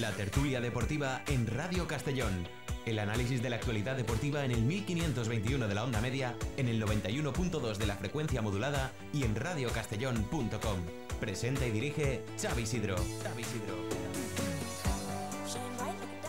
La tertulia deportiva en Radio Castellón. El análisis de la actualidad deportiva en el 1521 de la onda media, en el 91.2 de la frecuencia modulada y en radiocastellón.com. Presenta y dirige Xavi Sidro.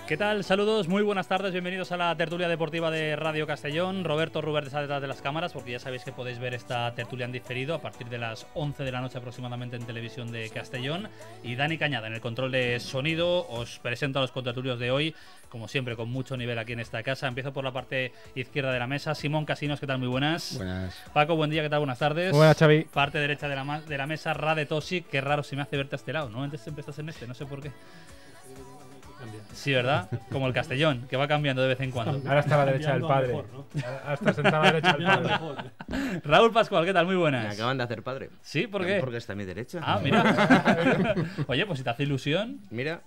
¿Qué tal? Saludos, muy buenas tardes, bienvenidos a la tertulia deportiva de Radio Castellón. Roberto Ruber está detrás de las cámaras, porque ya sabéis que podéis ver esta tertulia en diferido a partir de las 11 de la noche aproximadamente en televisión de Castellón. Y Dani Cañada en el control de sonido, os presento a los contertulios de hoy, como siempre, con mucho nivel aquí en esta casa. Empiezo por la parte izquierda de la mesa. Simón Casinos, ¿qué tal? Muy buenas. Buenas. Paco, buen día, ¿qué tal? Buenas tardes. Buenas, Xavi. Parte derecha de la, de la mesa, Rade qué raro se me hace verte a este lado, ¿no? Antes siempre estás en este, no sé por qué. Sí, ¿verdad? Como el Castellón, que va cambiando de vez en cuando. Ahora está a la derecha del padre. Hasta Ahora a la derecha del padre. Raúl Pascual, ¿qué tal? Muy buenas. Me acaban de hacer padre. ¿Sí? ¿Por qué? Porque está a mi derecha. Ah, mira. Oye, pues si te hace ilusión. Mira.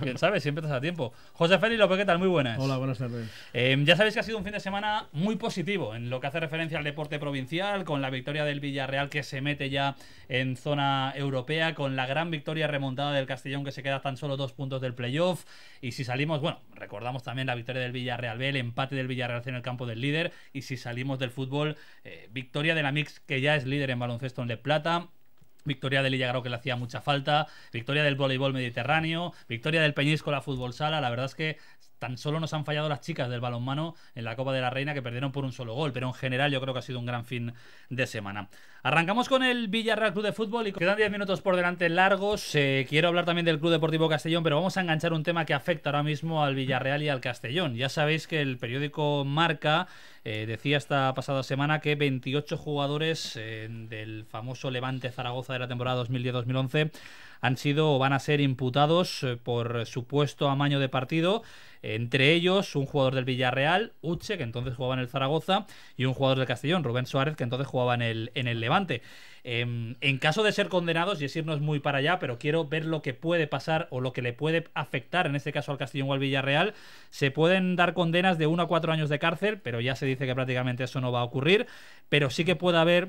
Bien, sabes, siempre estás a tiempo. José Félix López, ¿qué tal? Muy buenas. Hola, buenas tardes. Em, ya sabéis que ha sido un fin de semana muy positivo en lo que hace referencia al deporte provincial, con la victoria del Villarreal que se mete ya en zona europea, con la gran victoria remontada del Castellón que se queda tan solo dos puntos del playoff y si salimos, bueno, recordamos también la victoria del Villarreal B, el empate del Villarreal C en el campo del líder. Y si salimos del fútbol, eh, victoria de la Mix, que ya es líder en baloncesto en Le Plata. Victoria del Illagro que le hacía mucha falta, victoria del voleibol mediterráneo, victoria del la Fútbol Sala, la verdad es que tan solo nos han fallado las chicas del balonmano en la Copa de la Reina que perdieron por un solo gol, pero en general yo creo que ha sido un gran fin de semana. Arrancamos con el Villarreal Club de Fútbol y quedan 10 minutos por delante largos. Eh, quiero hablar también del Club Deportivo Castellón, pero vamos a enganchar un tema que afecta ahora mismo al Villarreal y al Castellón. Ya sabéis que el periódico Marca eh, decía esta pasada semana que 28 jugadores eh, del famoso Levante Zaragoza de la temporada 2010-2011 han sido o van a ser imputados eh, por supuesto amaño de partido. Entre ellos, un jugador del Villarreal, Uche, que entonces jugaba en el Zaragoza, y un jugador del Castellón, Rubén Suárez, que entonces jugaba en el, en el Levante. Em, en caso de ser condenados, y es irnos muy para allá, pero quiero ver lo que puede pasar o lo que le puede afectar, en este caso al Castellón o al Villarreal, se pueden dar condenas de 1 a 4 años de cárcel, pero ya se dice que prácticamente eso no va a ocurrir, pero sí que puede haber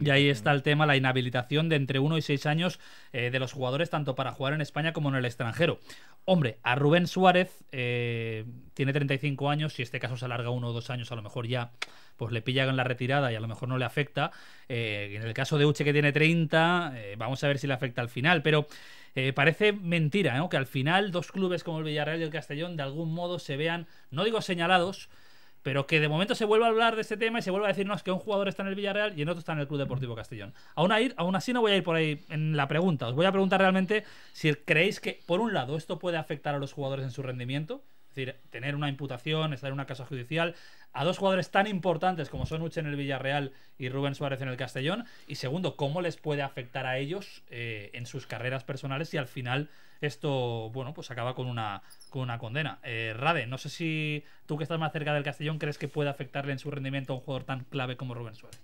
y ahí está el tema, la inhabilitación de entre 1 y 6 años eh, de los jugadores, tanto para jugar en España como en el extranjero. Hombre, a Rubén Suárez eh, tiene 35 años, si este caso se alarga uno o dos años, a lo mejor ya pues le pilla con la retirada y a lo mejor no le afecta. Eh, en el caso de Uche que tiene 30, eh, vamos a ver si le afecta al final, pero parece mentira que al final dos clubes como el Villarreal y el Castellón de algún modo se vean, no digo señalados, pero que de momento se vuelva a hablar de este tema y se vuelva a decirnos que un jugador está en el Villarreal y en otro está en el Club Deportivo Castellón. Aún, aún así no voy a ir por ahí en la pregunta. Os voy a preguntar realmente si creéis que, por un lado, esto puede afectar a los jugadores en su rendimiento, es decir, tener una imputación, estar en una casa judicial, a dos jugadores tan importantes como son Uche en el Villarreal y Rubén Suárez en el Castellón? Y segundo, ¿cómo les puede afectar a ellos eh, en sus carreras personales si al final esto, bueno, pues acaba con una, con una condena? Eh, Rade, no sé si tú que estás más cerca del Castellón crees que puede afectarle en su rendimiento a un jugador tan clave como Rubén Suárez.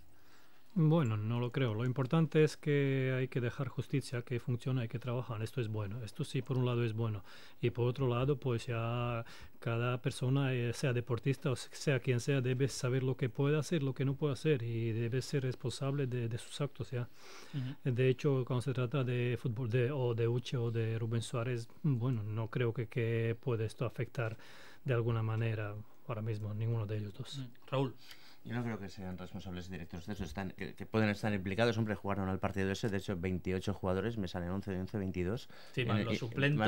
Bueno, no lo creo. Lo importante es que hay que dejar justicia, que funciona, hay que trabajar. Esto es bueno. Esto sí, por un lado es bueno. Y por otro lado, pues ya cada persona, eh, sea deportista o sea quien sea, debe saber lo que puede hacer, lo que no puede hacer y debe ser responsable de, sus actos. ¿ya? De hecho, cuando se trata de fútbol de, o de Uche o de Rubén Suárez, bueno, no creo que, que pueda esto afectar de alguna manera ahora mismo ninguno de ellos dos. Raúl. Yo no creo que sean responsables directos de eso. Están, que, pueden estar implicados. Hombre, jugaron al partido ese. De hecho, 28 jugadores. Me salen 11 11, 22. Sí, más, los, suplentes,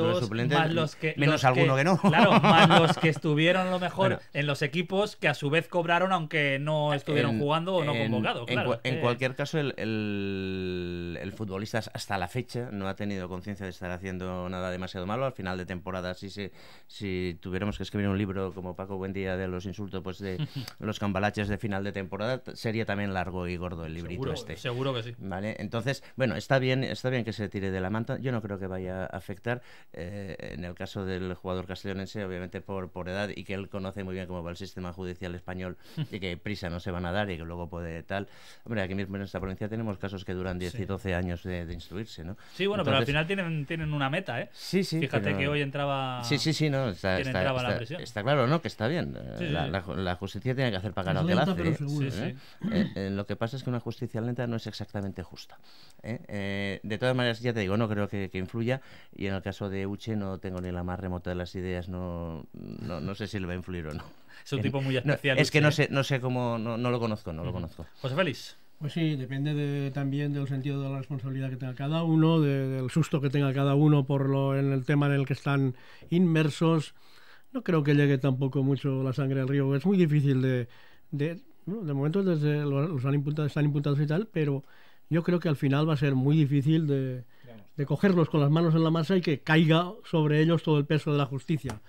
más los, que, Menos alguno que, no. Claro, más los que estuvieron a lo mejor en los equipos que a su vez cobraron aunque no estuvieron jugando o no convocados. Claro, en, eh. cualquier caso, el, el, futbolista hasta la fecha no ha tenido conciencia de estar haciendo nada demasiado malo. Al final de temporada, si, si tuviéramos que escribir un libro como Paco Buendía de los insultos, pues de los cambalaches de final de temporada sería también largo y gordo el librito este. Seguro que sí. ¿Vale? Entonces, bueno, está bien, está bien que se tire de la manta. Yo no creo que vaya a afectar. Eh, en el caso del jugador castellonense, obviamente por, por edad y que él conoce muy bien cómo va el sistema judicial español y que prisa no se van a dar y que luego puede tal. Hombre, aquí mismo en esta provincia tenemos casos que duran 10 y 12 años de, instruirse, ¿no? Sí, bueno, pero al final tienen, tienen una meta, ¿eh? Sí, sí. Fíjate que hoy entraba. Sí, sí, sí, no. Está, claro, ¿no? Que está bien. Eh, la, justicia tiene que hacer pagar al ¿eh? Eh, eh, lo que pasa es que una justicia lenta no es exactamente justa. de todas maneras, ya te digo, no creo que, influya. Y en el caso de Uche no tengo ni la más remota de las ideas. No, no, sé si le va a influir o no. Es un tipo muy especial. es que no sé, no sé cómo, no, lo conozco, no lo conozco. José Félix. Pues sí, depende también del sentido de la responsabilidad que tenga cada uno, del susto que tenga cada uno por lo, en el tema en el que están inmersos. No creo que llegue tampoco mucho la sangre al río. Es muy difícil de, de, de momento desde eh, los han imputado, están imputados y tal, pero yo creo que al final va a ser muy difícil de, de cogerlos con las manos en la masa y que caiga sobre ellos todo el peso de la justicia.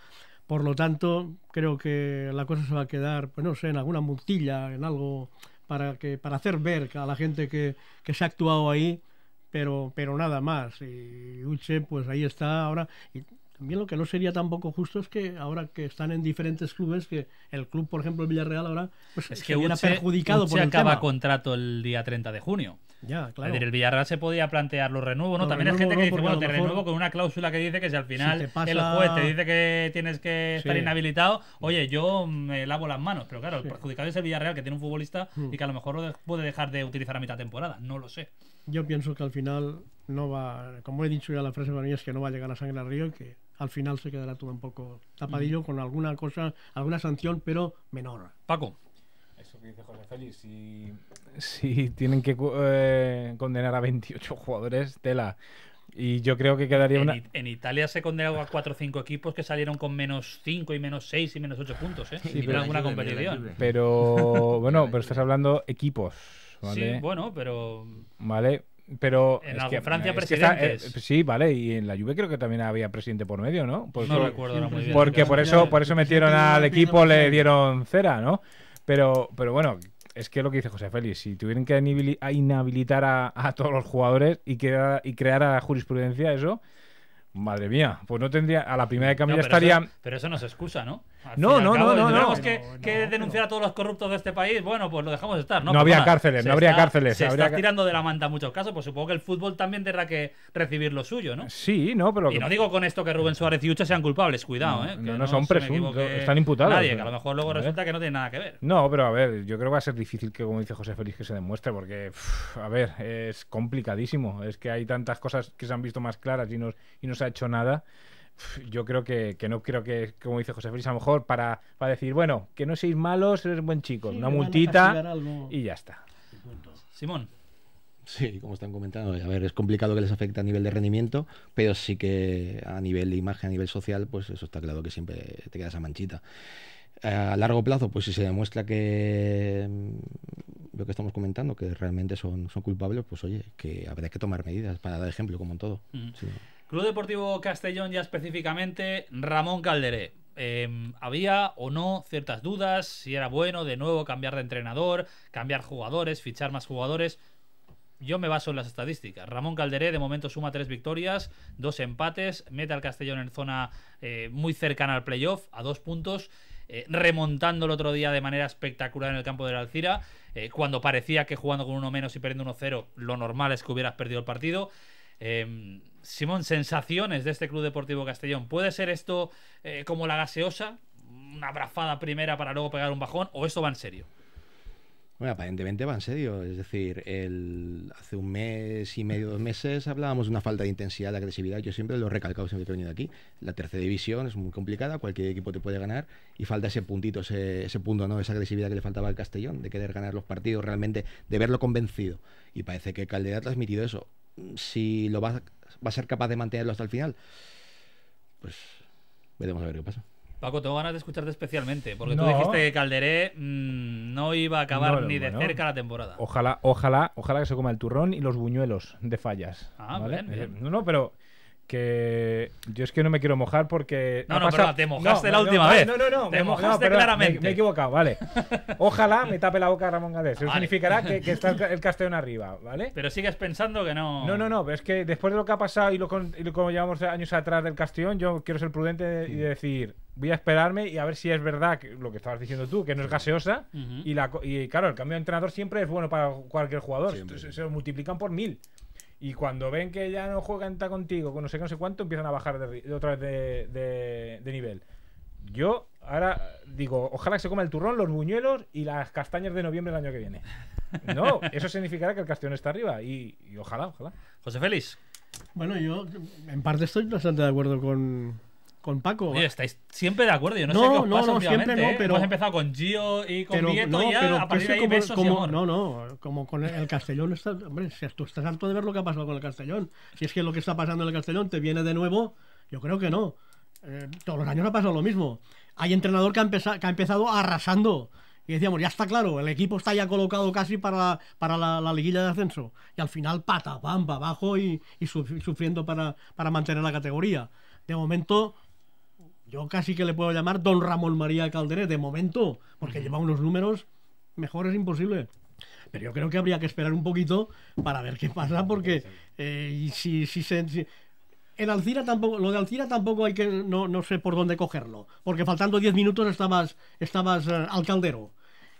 Por lo tanto, creo que la cosa se va a quedar, pues no sé, en alguna multilla, en algo para que para hacer ver a la gente que, que se ha actuado ahí, pero pero nada más. Y Uche, pues ahí está ahora. Y también lo que no sería tampoco justo es que ahora que están en diferentes clubes, que el club, por ejemplo, el Villarreal ahora, pues es que hubiera perjudicado por acaba contrato el día 30 de junio. Ya, claro. el Villarreal se podía plantear los renuevos, ¿no? También hay gente que dice, bueno, te renuevo con una cláusula que dice que si al final el juez te dice que tienes que estar inhabilitado, oye, yo me lavo las manos. Pero claro, el perjudicado es el Villarreal, que tiene un futbolista hmm. y que a lo mejor puede dejar de utilizar a mitad temporada. No lo sé. Yo pienso que al final no va, como he dicho ya la frase para mí, es que no va a llegar a sangre al río que al final se quedará todo un poco tapadillo con alguna cosa, alguna sanción, pero menor. Paco. Eso que dice José Félix, si, tienen que eh, condenar a 28 jugadores, tela. Y yo creo que quedaría una. En Italia se condenó a 4 o 5 equipos que salieron con menos 5 y menos 6 y menos 8 puntos, ¿eh? Sí, pero, alguna competición. Pero bueno, pero estás hablando equipos, ¿vale? Sí, bueno, pero. Vale, pero en es Francia eh, sí, vale, y en la Juve creo que también había presidente por medio, ¿no? no recuerdo Porque por eso, por eso metieron al equipo, le dieron cera, ¿no? Pero, pero bueno, es que lo que dice José Félix, si tuvieran que inhabilitar a, todos los jugadores y, crear, y crear a jurisprudencia eso, Madre mía, pues no tendría. A la primera de cambio estaría. pero eso no se excusa, ¿no? no, no, no, no, Tenemos que, denunciar a todos los corruptos de este país. Bueno, pues lo dejamos estar, ¿no? No habría cárceles, no habría cárceles. Se está tirando de la manta muchos casos, pues supongo que el fútbol también tendrá que recibir lo suyo, ¿no? Sí, no, pero. Y no digo con esto que Rubén Suárez y Ucha sean culpables, cuidado, ¿eh? no, son presuntos, están imputados. Nadie, que a lo mejor luego resulta que no tiene nada que ver. No, pero a ver, yo creo que va a ser difícil que, como dice José Félix, que se demuestre, porque, a ver, es complicadísimo. Es que hay tantas cosas que se han visto más claras y nos y no hecho nada, yo creo que, no creo que, como dice José Félix, a lo mejor para, decir, bueno, que no seáis malos, eres buen chico, una multita y ya está. Simón. Sí, como están comentando, a ver, es complicado que les afecte a nivel de rendimiento, pero sí que a nivel de imagen, a nivel social, pues eso está claro que siempre te queda esa manchita. Eh, a largo plazo, pues si se demuestra que mm, lo que estamos comentando, que realmente son, son culpables, pues oye, que habrá que tomar medidas para dar ejemplo, como en todo. Mm. Club Deportivo Castellón ya específicamente, Ramón Calderé. Em, había o no ciertas dudas, si era bueno de nuevo cambiar de entrenador, cambiar jugadores, fichar más jugadores. Yo me baso en las estadísticas. Ramón Calderé de momento suma tres victorias, dos empates, mete al Castellón en zona eh, muy cercana al playoff, a dos puntos. Eh, remontando el otro día de manera espectacular en el campo de la Alcira, eh, cuando parecía que jugando con uno menos y perdiendo uno cero lo normal es que hubieras perdido el partido. Em, Simón, sensaciones de este Club Deportivo Castellón. ¿Puede ser esto eh, como la gaseosa? Una abrazada primera para luego pegar un bajón, o esto va en serio? Bueno, aparentemente va en serio. Es decir, hace un mes y medio, dos meses, hablábamos de una falta de intensidad, de agresividad. Yo siempre lo he recalcado, siempre que he venido aquí. La tercera división es muy complicada, cualquier equipo te puede ganar y falta ese puntito, ese, punto, ¿no? esa agresividad que le faltaba al Castellón, de querer ganar los partidos realmente, de verlo convencido. Y parece que Caldera ha transmitido eso si lo va, a ser capaz de mantenerlo hasta el final. Pues veremos a ver qué pasa. Paco, tengo ganas de escucharte especialmente, porque tú dijiste que Calderé mm, no iba a acabar ni de cerca la temporada. Ojalá, ojalá, ojalá que se coma el turrón y los buñuelos de fallas. Ah, ¿vale? No, no, pero que yo es que no me quiero mojar porque... No, no, no, te mojaste la última vez. No, no, no. Te mojaste claramente. Me, he equivocado, vale. Ojalá me tape la boca Ramón Gades. Eso significará que, está el Castellón arriba, ¿vale? Pero sigues pensando que no... No, no, no. es que después de lo que ha pasado y lo, como llevamos años atrás del Castellón, yo quiero ser prudente y decir, voy a esperarme y a ver si es verdad lo que estabas diciendo tú, que no es gaseosa. y, la, claro, el cambio de entrenador siempre es bueno para cualquier jugador. se, lo multiplican por mil. Y cuando ven que ya no juegan tan contigo, con no sé qué, no sé cuánto, empiezan a bajar de, otra vez de, nivel. Yo ahora digo, ojalá que se coma el turrón, los muñuelos y las castañas de noviembre del año que viene. No, eso significará que el Castellón está arriba y ojalá, ojalá. José Félix. Bueno, yo en parte estoy bastante de acuerdo con, con Paco. Oye, estáis siempre de acuerdo. Yo no, no sé qué os pasa no, no, siempre ¿eh? no, pero. Hemos empezado con Gio y con Vieto no, ya a partir de ahí No, no, como con el Castellón. hombre, si tú estás harto de ver lo que ha pasado con el Castellón. Si es que lo que está pasando en el Castellón te viene de nuevo, yo creo que no. Eh, todos los años ha pasado lo mismo. Hay entrenador que ha, empezado, arrasando. Y decíamos, ya está claro, el equipo está ya colocado casi para la, para la, liguilla de ascenso. Y al final, pata, bamba abajo y, y sufriendo para, para mantener la categoría. De momento, yo casi que le puedo llamar don Ramón María Calderé, de momento, porque lleva unos números Mejor es imposible. Pero yo creo que habría que esperar un poquito para ver qué pasa, porque eh, si, si Alcira tampoco, lo de Alcira tampoco hay que, no, sé por dónde cogerlo, porque faltando 10 minutos estabas, estabas eh, al caldero.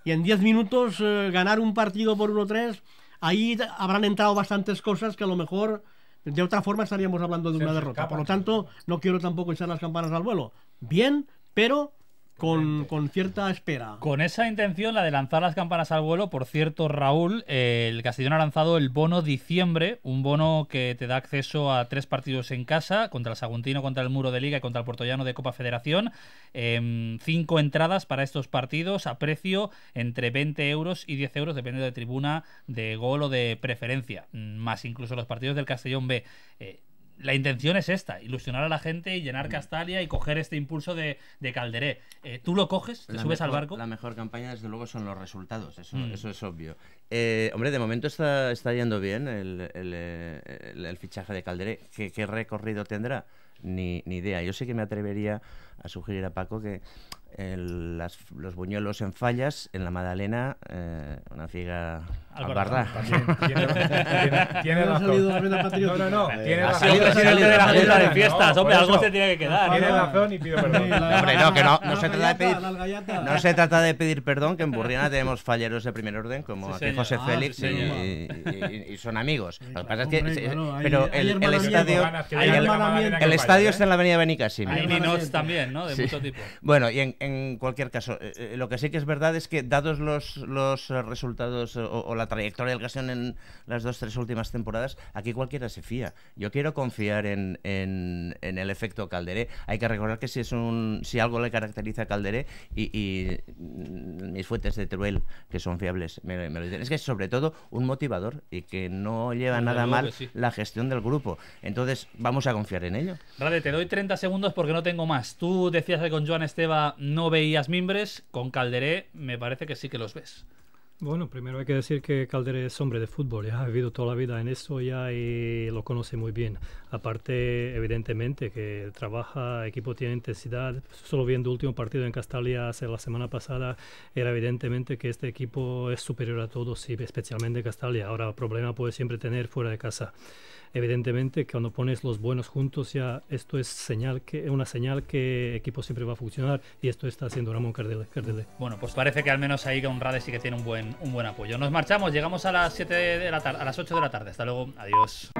Y en 10 minutos eh, ganar un partido por 1-3, ahí habrán entrado bastantes cosas que a lo mejor de otra forma estaríamos hablando de una derrota. Por lo tanto, no quiero tampoco echar las campanas al vuelo. Bien, pero con, cierta espera. Con esa intención, la de lanzar las campanas al vuelo, por cierto, Raúl, eh, el Castellón ha lanzado el bono diciembre, un bono que te da acceso a tres partidos en casa, contra el Saguntino, contra el Muro de Liga y contra el Portollano de Copa Federación. Em, cinco entradas para estos partidos a precio entre 20 euros y 10 euros, dependiendo de tribuna, de gol o de preferencia, más incluso los partidos del Castellón B. Eh, la intención es esta, ilusionar a la gente y llenar Castalia y coger este impulso de, Calderé. Eh, tú lo coges, te subes al barco. La mejor campaña, desde luego, son los resultados, eso, mm. eso es obvio. Eh, hombre, de momento está, está yendo bien el, eh, fichaje de Calderé. ¿Qué, recorrido tendrá? Ni, ni idea. Yo sé que me atrevería a sugerir a Paco que el, los buñuelos en fallas, en la Madalena, eh, una figa albarda. Tiene, tiene, tiene razón. Tiene de la Junta de fiestas, hombre, algo se tiene que quedar. Tiene razón y pido perdón. No, que no, no se trata de pedir, no se trata de pedir perdón, que en Burriana tenemos falleros de primer orden, como aquí José ah, Félix, y, son amigos. Lo pasa es que, pero el, estadio, el, estadio está en la Avenida Benicassim. Hay ninots también, ¿no? De mucho tipo. Bueno, y en en cualquier caso, eh, eh, lo que sí que es verdad es que dados los, resultados eh, o, la trayectoria del Castellón en las dos, tres últimas temporadas, aquí cualquiera se fía. Yo quiero confiar en, el efecto Calderé. Hay que recordar que si, es un, si algo le caracteriza a Calderé y, mm, mis fuentes de Teruel, que son fiables, me, lo dicen, es que es sobre todo un motivador y que no lleva nada mal la gestión del grupo. Entonces, vamos a confiar en ello. Vale, te doy 30 segundos porque no tengo más. Tú decías con Joan Esteba no veías mimbres, con Calderé me parece que sí que los ves. Bueno, primero hay que decir que Calderé es hombre de fútbol, ya ha vivido toda la vida en esto y lo conoce muy bien. Aparte, evidentemente, que trabaja, equipo tiene intensidad. Solo viendo el último partido en Castalia hace la semana pasada, era evidentemente que este equipo es superior a todos, especialmente Castalia. Ahora, problema puede siempre tener fuera de casa evidentemente que cuando pones los buenos juntos ya esto es señal que una señal que equipo siempre va a funcionar y esto está haciendo Ramón Cardele. Bueno, pues parece que al menos ahí un sí que tiene un buen, un buen apoyo. Nos marchamos, llegamos a las 7 de la tarde, a las 8 de la tarde. Hasta luego, adiós.